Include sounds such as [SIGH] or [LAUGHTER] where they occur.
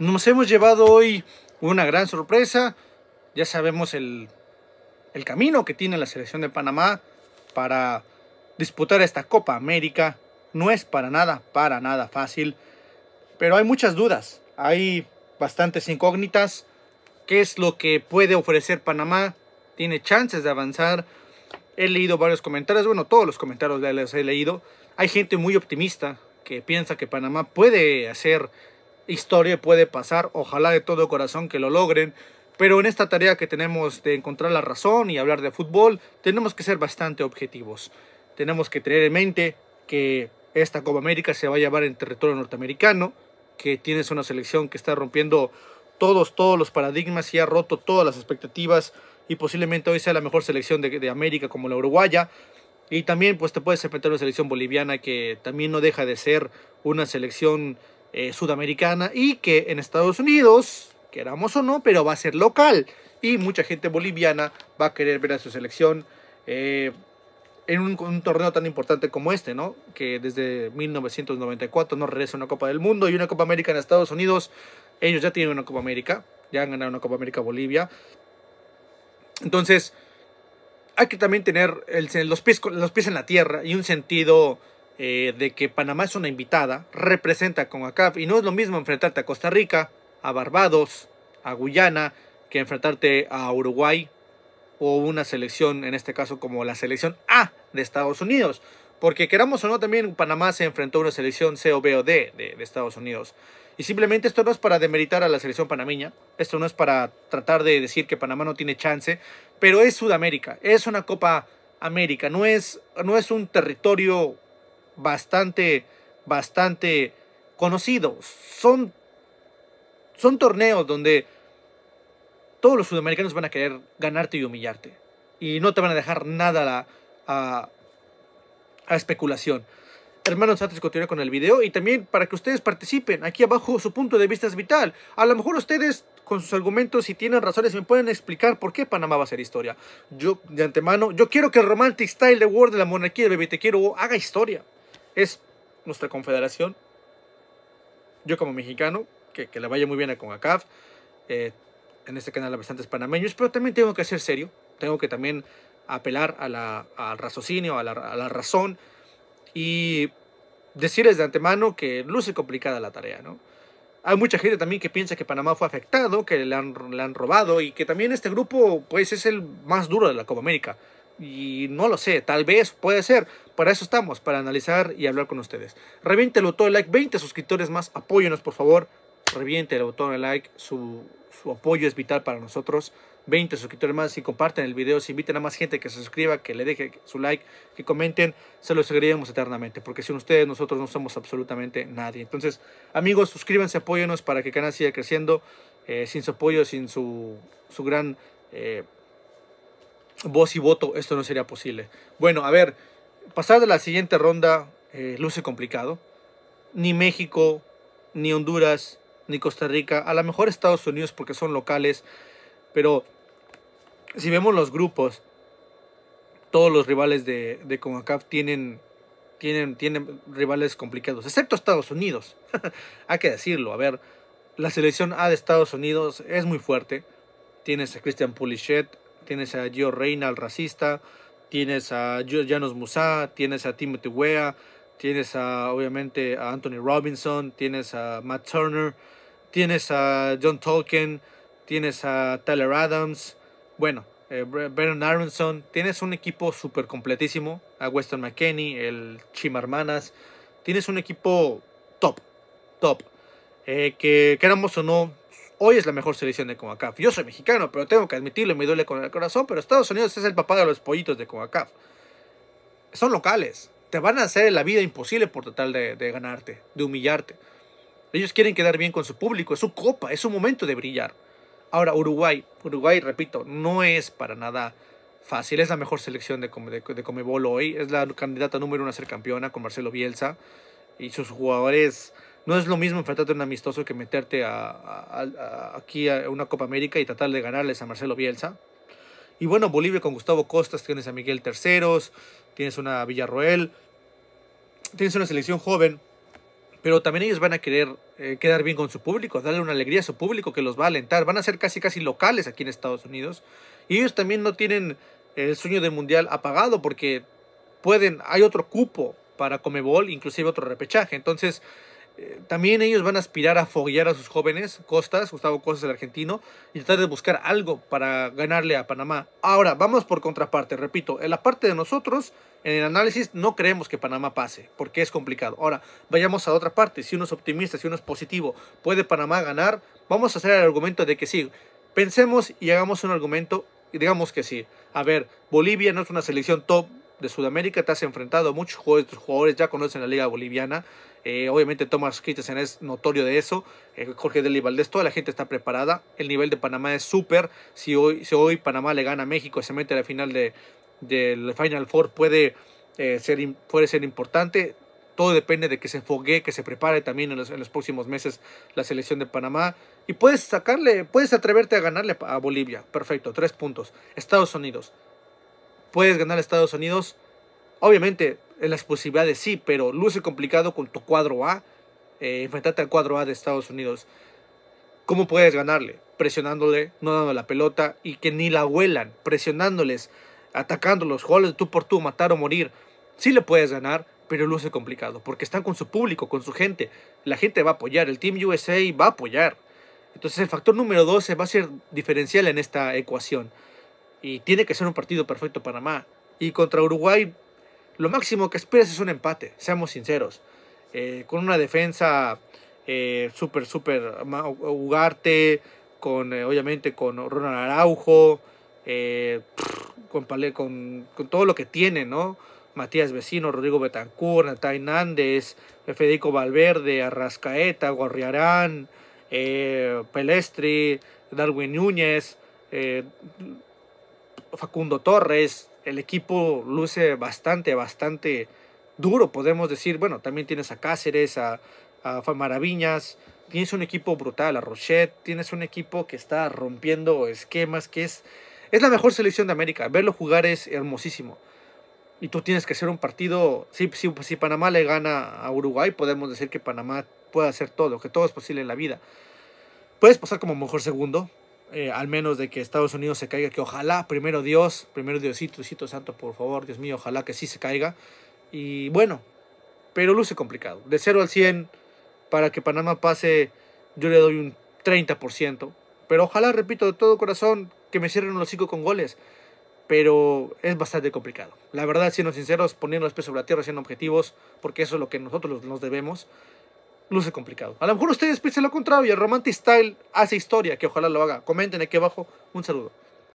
Nos hemos llevado hoy una gran sorpresa. Ya sabemos el, camino que tiene la selección de Panamá para disputar esta Copa América. No es para nada, para nada fácil. Pero hay muchas dudas. Hay bastantes incógnitas. ¿Qué es lo que puede ofrecer Panamá? ¿Tiene chances de avanzar? He leído varios comentarios, bueno, todos los comentarios ya los he leído. Hay gente muy optimista que piensa que Panamá puede hacer historia puede pasar. Ojalá de todo corazón que lo logren. Pero en esta tarea que tenemos de encontrar la razón y hablar de fútbol, tenemos que ser bastante objetivos. Tenemos que tener en mente que esta Copa América se va a llevar en territorio norteamericano, que tienes una selección que está rompiendo todos, todos los paradigmas y ha roto todas las expectativas y posiblemente hoy sea la mejor selección de, de América como la uruguaya. Y también pues te puedes enfrentar a una selección boliviana que también no deja de ser una selección eh, sudamericana y que en Estados Unidos, queramos o no, pero va a ser local. Y mucha gente boliviana va a querer ver a su selección eh, en un, torneo tan importante como este, ¿no? Que desde 1994 no regresa una Copa del Mundo y una Copa América en Estados Unidos. Ellos ya tienen una Copa América, ya han ganado una Copa América Bolivia. Entonces, hay que también tener los pies en la tierra y un sentido eh, de que Panamá es una invitada, representa con acap y no es lo mismo enfrentarte a Costa Rica, a Barbados, a Guyana, que enfrentarte a Uruguay o una selección, en este caso como la selección A de Estados Unidos. Porque queramos o no, también Panamá se enfrentó a una selección C o B o D de, Estados Unidos. Y simplemente esto no es para demeritar a la selección panameña, esto no es para tratar de decir que Panamá no tiene chance, pero es Sudamérica, es una Copa América, no es, no es un territorio bastante, bastante conocido. Son, son torneos donde todos los sudamericanos van a querer ganarte y humillarte. Y no te van a dejar nada a, a, especulación. Hermanos, antes continúe con el video y también para que ustedes participen. Aquí abajo su punto de vista es vital. A lo mejor ustedes con sus argumentos, y tienen razones, me pueden explicar por qué Panamá va a ser historia. Yo, de antemano, yo quiero que el Romantic Style de World de la monarquía de te quiero haga historia es nuestra confederación. Yo como mexicano, que, que le vaya muy bien a CONCACAF, eh, en este canal a bastantes panameños, pero también tengo que ser serio, tengo que también apelar al raciocinio, a la, razón y decirles de antemano que luce complicada la tarea, ¿no? Hay mucha gente también que piensa que Panamá fue afectado, que le han, le han robado y que también este grupo pues es el más duro de la Copa América y no lo sé, tal vez, puede ser. Para eso estamos, para analizar y hablar con ustedes. Reviente el botón de like, 20 suscriptores más, apóyenos por favor. Reviente el botón de like, su, apoyo es vital para nosotros. 20 suscriptores más, si comparten el video, si inviten a más gente que se suscriba, que le deje su like, que comenten, se los seguiremos eternamente, porque sin ustedes nosotros no somos absolutamente nadie. Entonces, amigos, suscríbanse, apóyenos para que el canal siga creciendo. Eh, sin su apoyo, sin su, su gran... Eh, voz y voto, esto no sería posible. Bueno, a ver, pasar de la siguiente ronda eh, luce complicado. Ni México, ni Honduras, ni Costa Rica, a lo mejor Estados Unidos porque son locales, pero si vemos los grupos, todos los rivales de, de CONCACAF tienen, tienen, tienen rivales complicados, excepto Estados Unidos, [LAUGHS] hay que decirlo, a ver, la selección A de Estados Unidos es muy fuerte, tienes a Christian Pulichet, tienes a Gio Reina, el racista, tienes a Janos Musa. tienes a Timothy Wea, tienes a, obviamente a Anthony Robinson, tienes a Matt Turner, tienes a John Tolkien, tienes a Tyler Adams, bueno, eh, Aronson, tienes un equipo súper completísimo, a Weston McKenney, el Chima Hermanas, tienes un equipo top, top, eh, que queramos o no, hoy es la mejor selección de CONCACAF. Yo soy mexicano, pero tengo que admitirlo, me duele con el corazón, pero Estados Unidos es el papá de los pollitos de CONCACAF. Son locales, te van a hacer la vida imposible por tratar de, ganarte, de humillarte. Ellos quieren quedar bien con su público, es su copa, es su momento de brillar. Ahora, Uruguay, Uruguay, repito, no es para nada fácil, es la mejor selección de, de, de Comebol hoy, es la candidata número uno a ser campeona con Marcelo Bielsa y sus jugadores no es lo mismo enfrentarte a un amistoso que meterte aquí a una Copa América y tratar de ganarles a Marcelo Bielsa. Y bueno, Bolivia con Gustavo Costas, tienes a Miguel Terceros, tienes una Villarroel, tienes una selección joven, pero también ellos van a querer eh, quedar bien con su público, darle una alegría a su público que los va a alentar, van a ser casi casi locales aquí en Estados Unidos. Y ellos también no tienen eh, el sueño del mundial apagado porque pueden, hay otro cupo para Comebol, inclusive otro repechaje. Entonces, eh, también ellos van a aspirar a foguear a sus jóvenes, Costas, Gustavo Costas el argentino, y tratar de buscar algo para ganarle a Panamá. Ahora, vamos por contraparte, repito, en la parte de nosotros, en el análisis, no creemos que Panamá pase, porque es complicado. Ahora, vayamos a otra parte, si uno es optimista, si uno es positivo, ¿puede Panamá ganar? Vamos a hacer el argumento de que sí. Pensemos y hagamos un argumento y digamos que sí. A ver, Bolivia no es una selección top de Sudamérica, te has enfrentado a muchos jugadores, ya conocen la liga boliviana. Eh, obviamente Thomas Christensen es notorio de eso, eh, Jorge del toda la gente está preparada, el nivel de Panamá es súper, si hoy, hoy Panamá le gana a México y se mete a la final de, del Final Four puede, eh, ser, puede ser importante, todo depende de que se enfogue, que se prepare también en los, en los, próximos meses la selección de Panamá. Y puedes sacarle, puedes atreverte a ganarle a Bolivia. Perfecto, tres puntos. Estados Unidos. ¿Puedes ganar a Estados Unidos? Obviamente, en las posibilidades sí, pero luce complicado con tu cuadro A. Eh, enfrentarte al cuadro A de Estados Unidos. ¿Cómo puedes ganarle? Presionándole, no dando la pelota y que ni la huelan, presionándoles, atacándolos, goles tú por tú, matar o morir. Sí le puedes ganar, pero luce complicado, porque están con su público, con su gente. La gente va a apoyar, el Team USA va a apoyar. Entonces el factor número 12 va a ser diferencial en esta ecuación y tiene que ser un partido perfecto Panamá. Y contra Uruguay, lo máximo que esperas es un empate, seamos sinceros. Eh, con una defensa eh, súper, súper Ugarte, con, eh, obviamente con Ronald Araujo, con, con, con, todo lo que tiene, ¿no? Matías Vecino, Rodrigo Betancur Natá Hernández, Federico Valverde, Arrascaeta, Gorriarán, Pelestri, Darwin Núñez, Facundo Torres, el equipo luce bastante, bastante duro, podemos decir. Bueno, también tienes a Cáceres, a, a Maraviñas, tienes un equipo brutal, a Rochette, tienes un equipo que está rompiendo esquemas, que es, es la mejor selección de América. Verlo jugar es hermosísimo. Y tú tienes que hacer un partido, si, si, si Panamá le gana a Uruguay, podemos decir que Panamá puede hacer todo, que todo es posible en la vida. Puedes pasar como mejor segundo, eh, al menos de que Estados Unidos se caiga, que ojalá, primero Dios, primero Diosito, Diosito Santo, por favor, Dios mío, ojalá que sí se caiga. Y bueno, pero luce complicado. De 0 al 100, para que Panamá pase, yo le doy un 30%. Pero ojalá, repito, de todo corazón, que me cierren los 5 con goles. Pero es bastante complicado. La verdad, siendo sinceros, poniendo los pies sobre la tierra, siendo objetivos, porque eso es lo que nosotros nos debemos luce complicado. A lo mejor ustedes piensen lo contrario y el Romantic Style hace historia, que ojalá lo haga. Comenten aquí abajo. Un saludo.